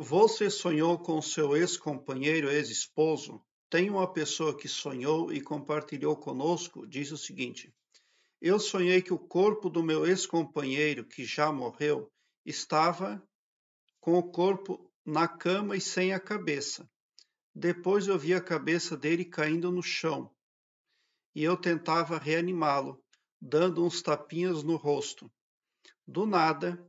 Você sonhou com seu ex-companheiro, ex-esposo? Tem uma pessoa que sonhou e compartilhou conosco, diz o seguinte: Eu sonhei que o corpo do meu ex-companheiro, que já morreu, estava com o corpo na cama e sem a cabeça. Depois eu vi a cabeça dele caindo no chão e eu tentava reanimá-lo, dando uns tapinhas no rosto. Do nada,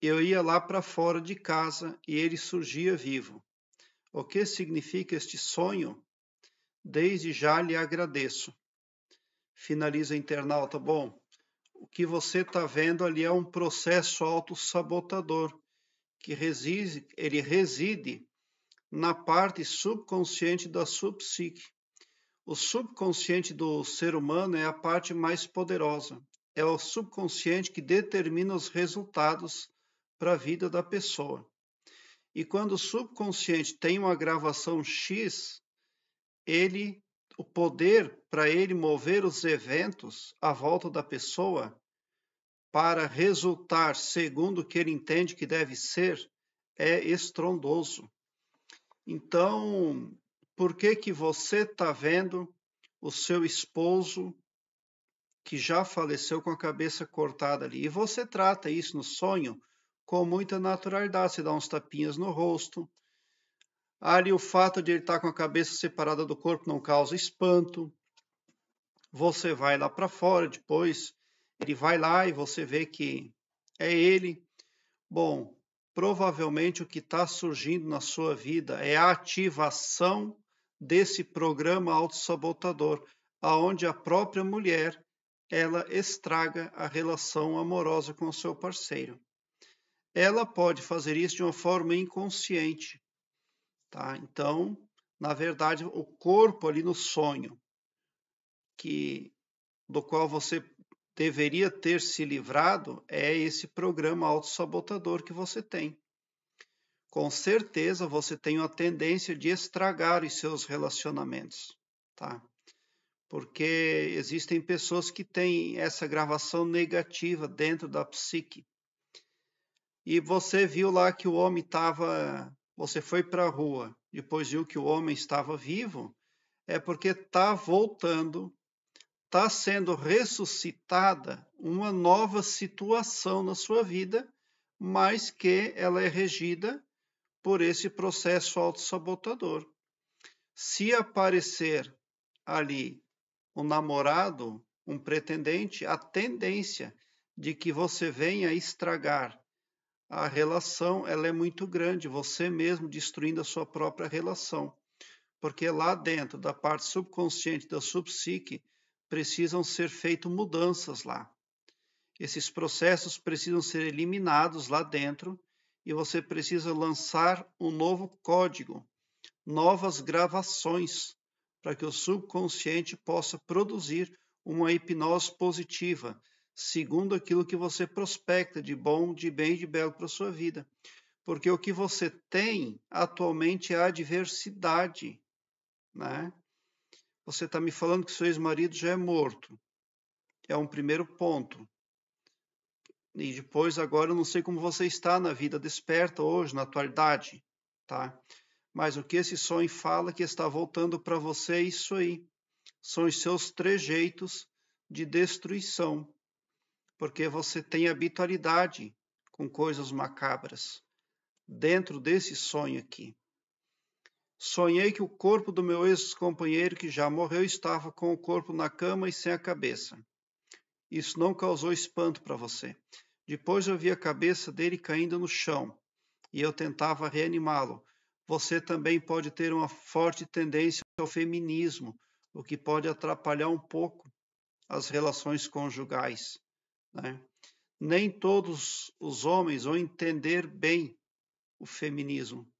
eu ia lá para fora de casa e ele surgia vivo. O que significa este sonho? Desde já lhe agradeço. Finaliza internauta. Bom, o que você está vendo ali é um processo autossabotador, que reside, ele reside na parte subconsciente da subpsique. O subconsciente do ser humano é a parte mais poderosa. É o subconsciente que determina os resultados para a vida da pessoa. E quando o subconsciente tem uma gravação X, ele o poder para ele mover os eventos à volta da pessoa para resultar segundo o que ele entende que deve ser é estrondoso. Então, por que que você está vendo o seu esposo que já faleceu com a cabeça cortada ali? E você trata isso no sonho com muita naturalidade, se dá uns tapinhas no rosto. Ali o fato de ele estar tá com a cabeça separada do corpo não causa espanto. Você vai lá para fora depois, ele vai lá e você vê que é ele. Bom, provavelmente o que está surgindo na sua vida é a ativação desse programa autossabotador, aonde a própria mulher ela estraga a relação amorosa com o seu parceiro ela pode fazer isso de uma forma inconsciente. Tá? Então, na verdade, o corpo ali no sonho, que do qual você deveria ter se livrado, é esse programa autossabotador que você tem. Com certeza você tem uma tendência de estragar os seus relacionamentos, tá? Porque existem pessoas que têm essa gravação negativa dentro da psique e você viu lá que o homem estava. Você foi para a rua, depois viu que o homem estava vivo, é porque está voltando, está sendo ressuscitada uma nova situação na sua vida, mas que ela é regida por esse processo autossabotador. Se aparecer ali um namorado, um pretendente, a tendência de que você venha estragar a relação ela é muito grande, você mesmo destruindo a sua própria relação. Porque lá dentro da parte subconsciente da subpsique precisam ser feitas mudanças lá. Esses processos precisam ser eliminados lá dentro e você precisa lançar um novo código, novas gravações, para que o subconsciente possa produzir uma hipnose positiva, segundo aquilo que você prospecta de bom, de bem e de belo para a sua vida. Porque o que você tem atualmente é adversidade. Né? Você está me falando que seu ex-marido já é morto. É um primeiro ponto. E depois, agora, eu não sei como você está na vida desperta hoje, na atualidade. Tá? Mas o que esse sonho fala é que está voltando para você é isso aí. São os seus trejeitos de destruição porque você tem habitualidade com coisas macabras dentro desse sonho aqui. Sonhei que o corpo do meu ex-companheiro que já morreu estava com o corpo na cama e sem a cabeça. Isso não causou espanto para você. Depois eu vi a cabeça dele caindo no chão e eu tentava reanimá-lo. Você também pode ter uma forte tendência ao feminismo, o que pode atrapalhar um pouco as relações conjugais. Né? Nem todos os homens vão entender bem o feminismo.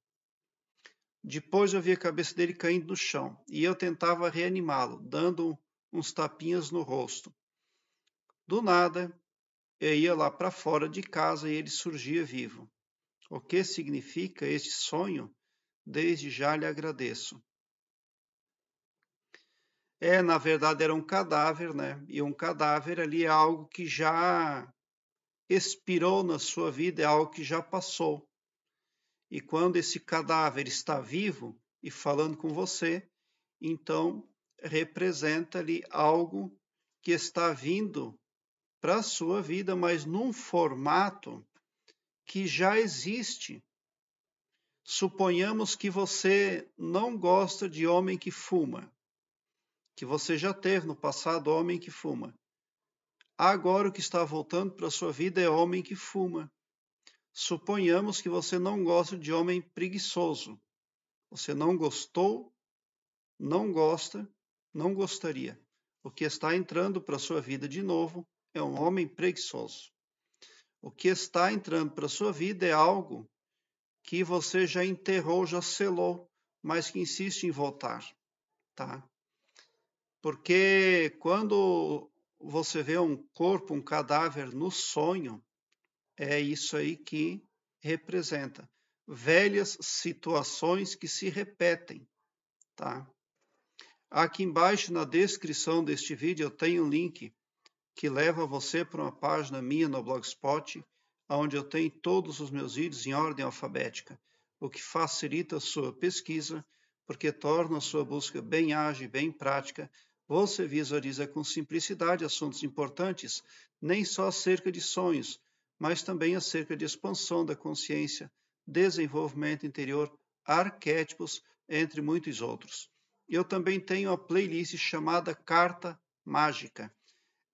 Depois eu vi a cabeça dele caindo no chão e eu tentava reanimá-lo, dando uns tapinhas no rosto. Do nada, eu ia lá para fora de casa e ele surgia vivo. O que significa este sonho? Desde já lhe agradeço. É, na verdade era um cadáver, né? E um cadáver ali é algo que já expirou na sua vida, é algo que já passou. E quando esse cadáver está vivo e falando com você, então representa ali algo que está vindo para a sua vida, mas num formato que já existe. Suponhamos que você não gosta de homem que fuma que você já teve no passado homem que fuma. Agora o que está voltando para sua vida é homem que fuma. Suponhamos que você não gosta de homem preguiçoso. Você não gostou, não gosta, não gostaria. O que está entrando para sua vida de novo é um homem preguiçoso. O que está entrando para sua vida é algo que você já enterrou, já selou, mas que insiste em voltar, tá? Porque quando você vê um corpo, um cadáver no sonho, é isso aí que representa. Velhas situações que se repetem, tá? Aqui embaixo na descrição deste vídeo eu tenho um link que leva você para uma página minha no Blogspot, onde eu tenho todos os meus vídeos em ordem alfabética, o que facilita a sua pesquisa, porque torna a sua busca bem ágil, bem prática você visualiza com simplicidade assuntos importantes, nem só acerca de sonhos, mas também acerca de expansão da consciência, desenvolvimento interior, arquétipos, entre muitos outros. Eu também tenho a playlist chamada Carta Mágica.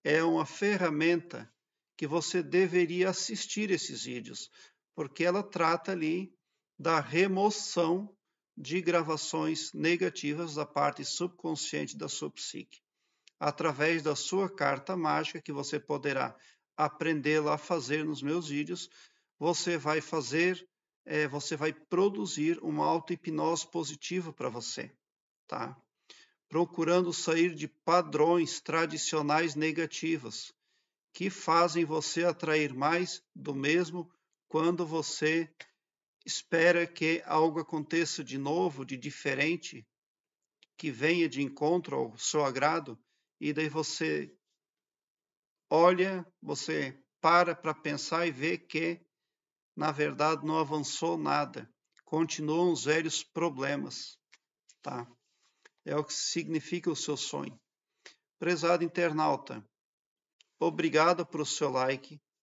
É uma ferramenta que você deveria assistir esses vídeos, porque ela trata ali da remoção de gravações negativas da parte subconsciente da sua psique, através da sua carta mágica que você poderá aprendê-la a fazer nos meus vídeos. Você vai fazer, é, você vai produzir uma auto-hipnose positiva para você, tá? Procurando sair de padrões tradicionais negativos que fazem você atrair mais do mesmo quando você espera que algo aconteça de novo, de diferente, que venha de encontro ao seu agrado, e daí você olha, você para para pensar e vê que, na verdade, não avançou nada. Continuam os velhos problemas, tá? É o que significa o seu sonho. Prezado internauta, obrigado pelo seu like,